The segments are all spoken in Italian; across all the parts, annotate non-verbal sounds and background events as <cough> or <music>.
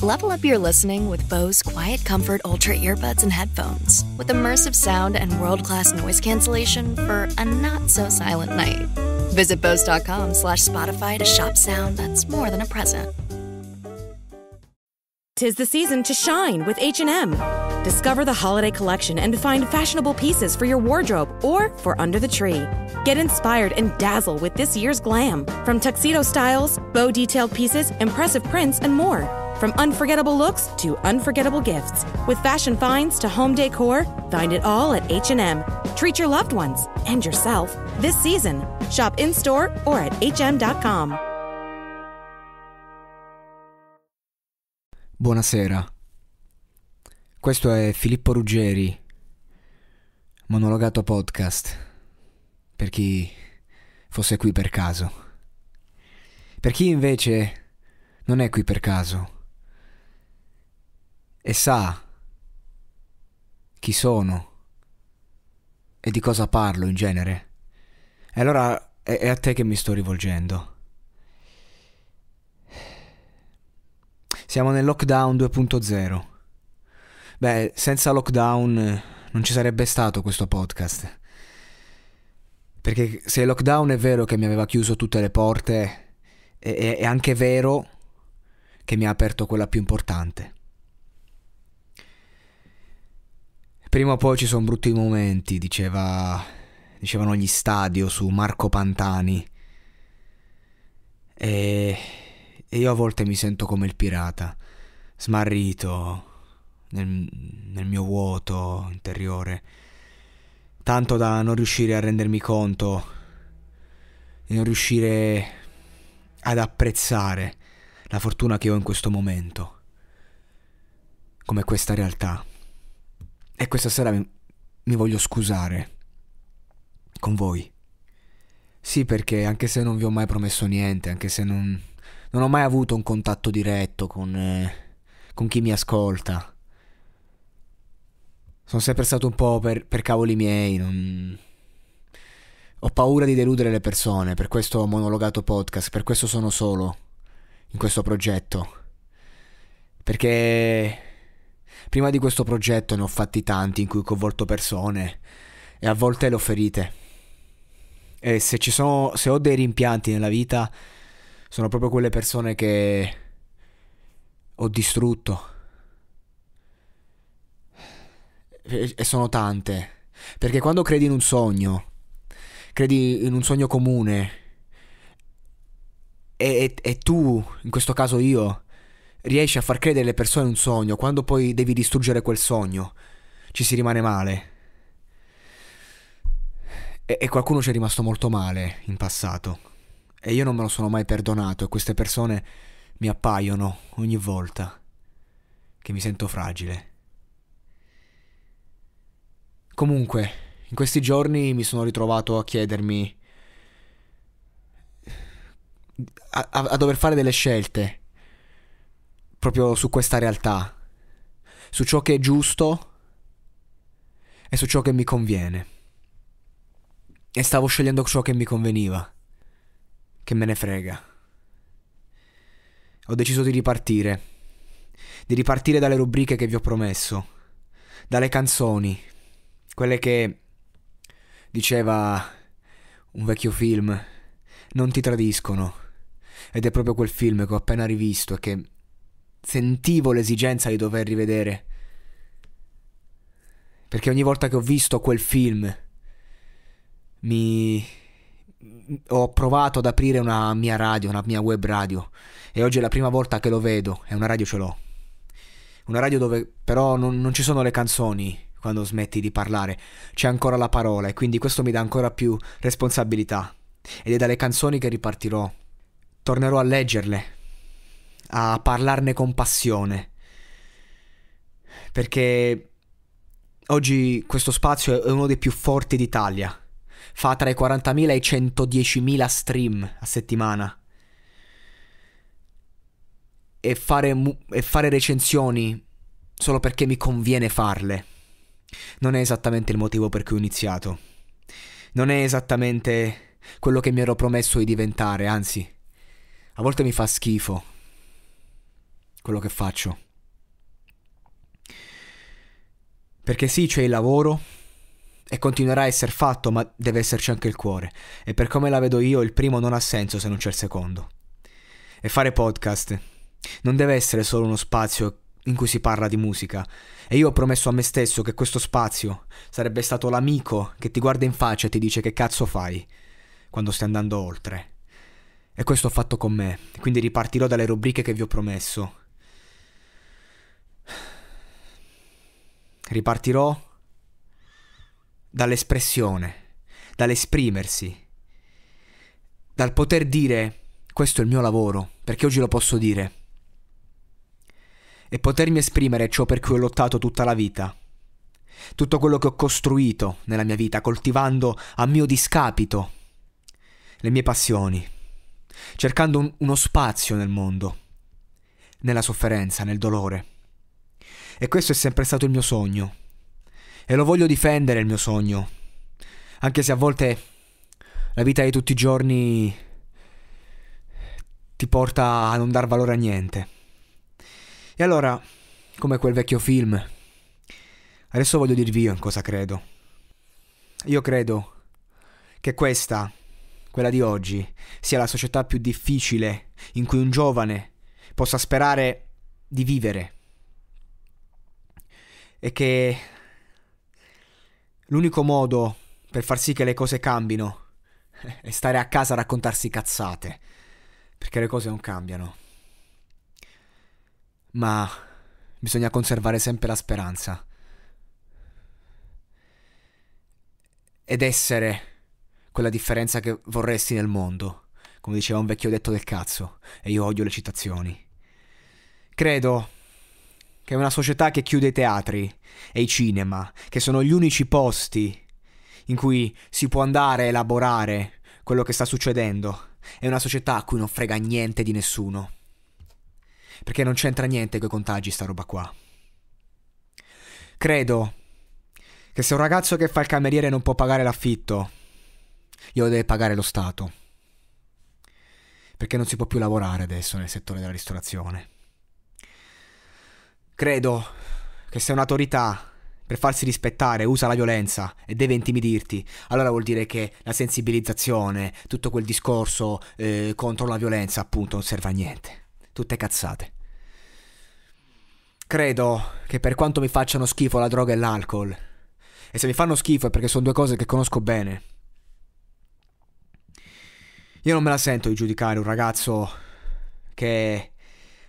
Level up your listening with Bose Quiet Comfort Ultra earbuds and headphones, with immersive sound and world-class noise cancellation for a not-so-silent night. Visit Bose.com slash Spotify to shop sound that's more than a present. Tis the season to shine with H&M. Discover the holiday collection and find fashionable pieces for your wardrobe or for under the tree. Get inspired and dazzle with this year's glam, from tuxedo styles, bow-detailed pieces, impressive prints, and more. From unforgettable looks to unforgettable gifts, with fashion finds to home decor, find it all at H&M. Treat your loved ones and yourself this season. Shop in-store or at hm.com. Buonasera. Questo è Filippo Ruggeri, monologato podcast, per chi fosse qui per caso. Per chi invece non è qui per caso e sa chi sono e di cosa parlo in genere. E allora è a te che mi sto rivolgendo. Siamo nel lockdown 2.0. Beh, senza lockdown non ci sarebbe stato questo podcast. Perché se il lockdown è vero che mi aveva chiuso tutte le porte, è, è anche vero che mi ha aperto quella più importante. Prima o poi ci sono brutti momenti, diceva, dicevano gli stadio su Marco Pantani. E, e io a volte mi sento come il pirata, smarrito nel, nel mio vuoto interiore, tanto da non riuscire a rendermi conto, di non riuscire ad apprezzare la fortuna che ho in questo momento, come questa realtà. E questa sera mi, mi voglio scusare con voi. Sì, perché anche se non vi ho mai promesso niente, anche se non, non ho mai avuto un contatto diretto con, eh, con chi mi ascolta, sono sempre stato un po' per, per cavoli miei, non... ho paura di deludere le persone, per questo ho monologato podcast, per questo sono solo in questo progetto. Perché Prima di questo progetto ne ho fatti tanti in cui ho coinvolto persone e a volte le ho ferite. E se, ci sono, se ho dei rimpianti nella vita, sono proprio quelle persone che ho distrutto. E sono tante. Perché quando credi in un sogno, credi in un sogno comune, e, e, e tu, in questo caso io, riesci a far credere alle persone un sogno, quando poi devi distruggere quel sogno, ci si rimane male. E, e qualcuno ci è rimasto molto male in passato. E io non me lo sono mai perdonato e queste persone mi appaiono ogni volta che mi sento fragile. Comunque, in questi giorni mi sono ritrovato a chiedermi... a, a, a dover fare delle scelte proprio su questa realtà, su ciò che è giusto e su ciò che mi conviene. E stavo scegliendo ciò che mi conveniva, che me ne frega. Ho deciso di ripartire, di ripartire dalle rubriche che vi ho promesso, dalle canzoni, quelle che diceva un vecchio film, non ti tradiscono. Ed è proprio quel film che ho appena rivisto e che sentivo l'esigenza di dover rivedere. Perché ogni volta che ho visto quel film mi ho provato ad aprire una mia radio, una mia web radio e oggi è la prima volta che lo vedo e una radio ce l'ho. Una radio dove però non, non ci sono le canzoni quando smetti di parlare, c'è ancora la parola e quindi questo mi dà ancora più responsabilità. Ed è dalle canzoni che ripartirò. Tornerò a leggerle, a parlarne con passione. Perché oggi questo spazio è uno dei più forti d'Italia. Fa tra i 40.000 e i 110.000 stream a settimana. E fare, e fare recensioni solo perché mi conviene farle. Non è esattamente il motivo per cui ho iniziato. Non è esattamente quello che mi ero promesso di diventare, anzi, a volte mi fa schifo quello che faccio. Perché sì, c'è il lavoro e continuerà a essere fatto, ma deve esserci anche il cuore. E per come la vedo io, il primo non ha senso se non c'è il secondo. E fare podcast non deve essere solo uno spazio in cui si parla di musica. E io ho promesso a me stesso che questo spazio sarebbe stato l'amico che ti guarda in faccia e ti dice che cazzo fai quando stai andando oltre. E questo ho fatto con me, quindi ripartirò dalle rubriche che vi ho promesso. Ripartirò dall'espressione, dall'esprimersi, dal poter dire questo è il mio lavoro, perché oggi lo posso dire, e potermi esprimere ciò per cui ho lottato tutta la vita, tutto quello che ho costruito nella mia vita, coltivando a mio discapito le mie passioni, cercando un, uno spazio nel mondo, nella sofferenza, nel dolore. E questo è sempre stato il mio sogno. E lo voglio difendere il mio sogno. Anche se a volte la vita di tutti i giorni ti porta a non dar valore a niente. E allora, come quel vecchio film, adesso voglio dirvi io in cosa credo. Io credo che questa, quella di oggi, sia la società più difficile in cui un giovane possa sperare di vivere è che l'unico modo per far sì che le cose cambino <laughs> è stare a casa a raccontarsi cazzate, perché le cose non cambiano. Ma bisogna conservare sempre la speranza. Ed essere quella differenza che vorresti nel mondo, come diceva un vecchio detto del cazzo, e io odio le citazioni. Credo che è una società che chiude i teatri e i cinema, che sono gli unici posti in cui si può andare a elaborare quello che sta succedendo. È una società a cui non frega niente di nessuno. Perché non c'entra niente coi contagi sta roba qua. Credo che se un ragazzo che fa il cameriere non può pagare l'affitto, glielo deve pagare lo Stato. Perché non si può più lavorare adesso nel settore della ristorazione. Credo che se un'autorità per farsi rispettare usa la violenza e deve intimidirti, allora vuol dire che la sensibilizzazione, tutto quel discorso eh, contro la violenza appunto non serve a niente. Tutte cazzate. Credo che per quanto mi facciano schifo la droga e l'alcol, e se mi fanno schifo è perché sono due cose che conosco bene, io non me la sento di giudicare un ragazzo che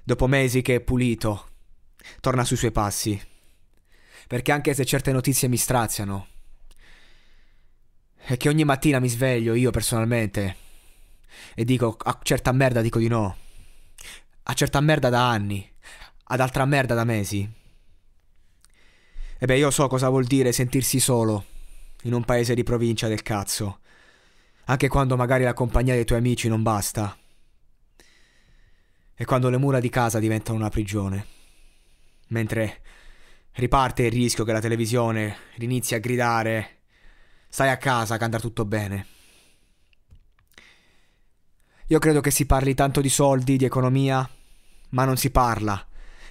dopo mesi che è pulito, Torna sui suoi passi, perché anche se certe notizie mi straziano, è che ogni mattina mi sveglio io personalmente e dico a certa merda dico di no, a certa merda da anni, ad altra merda da mesi. E beh, io so cosa vuol dire sentirsi solo in un paese di provincia del cazzo, anche quando magari la compagnia dei tuoi amici non basta e quando le mura di casa diventano una prigione mentre riparte il rischio che la televisione rinizi a gridare stai a casa che andrà tutto bene. Io credo che si parli tanto di soldi, di economia, ma non si parla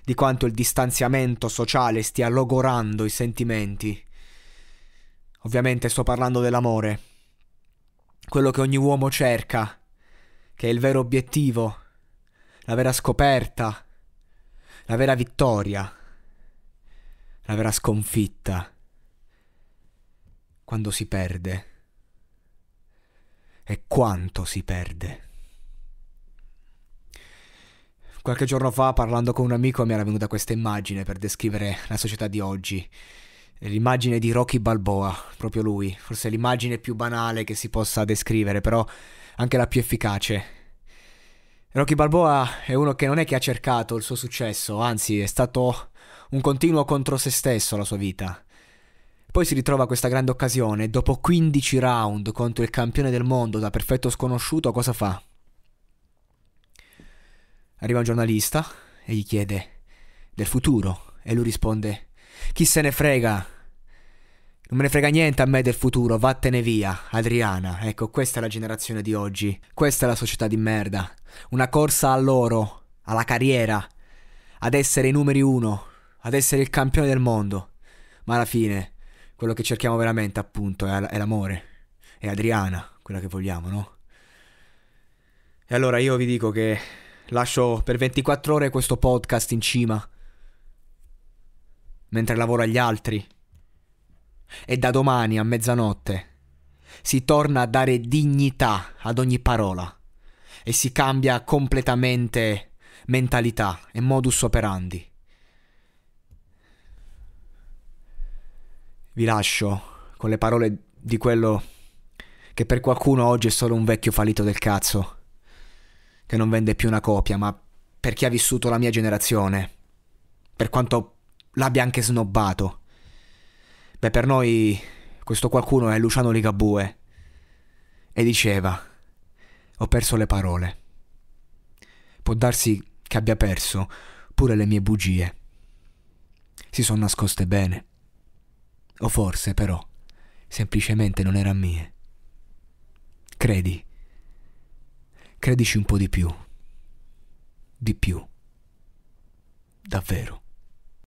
di quanto il distanziamento sociale stia logorando i sentimenti. Ovviamente sto parlando dell'amore, quello che ogni uomo cerca, che è il vero obiettivo, la vera scoperta, la vera vittoria, la vera sconfitta, quando si perde e quanto si perde. Qualche giorno fa, parlando con un amico, mi era venuta questa immagine per descrivere la società di oggi. L'immagine di Rocky Balboa, proprio lui, forse l'immagine più banale che si possa descrivere, però anche la più efficace Rocky Balboa è uno che non è che ha cercato il suo successo, anzi è stato un continuo contro se stesso la sua vita. Poi si ritrova questa grande occasione, dopo 15 round contro il campione del mondo da perfetto sconosciuto, cosa fa? Arriva un giornalista e gli chiede del futuro e lui risponde chi se ne frega, non me ne frega niente a me del futuro, vattene via, Adriana. Ecco, questa è la generazione di oggi. Questa è la società di merda. Una corsa a loro, alla carriera, ad essere i numeri uno, ad essere il campione del mondo. Ma alla fine, quello che cerchiamo veramente, appunto, è, l'amore. È Adriana, quella che vogliamo, no? E allora io vi dico che lascio per 24 ore questo podcast in cima, mentre lavoro agli altri e da domani a mezzanotte si torna a dare dignità ad ogni parola e si cambia completamente mentalità e modus operandi. Vi lascio con le parole di quello che per qualcuno oggi è solo un vecchio fallito del cazzo, che non vende più una copia, ma per chi ha vissuto la mia generazione, per quanto l'abbia anche snobbato, Beh, per noi questo qualcuno è Luciano Ligabue. E diceva, ho perso le parole. Può darsi che abbia perso pure le mie bugie. Si sono nascoste bene. O forse, però, semplicemente non erano mie. Credi. Credici un po' di più. Di più. Davvero.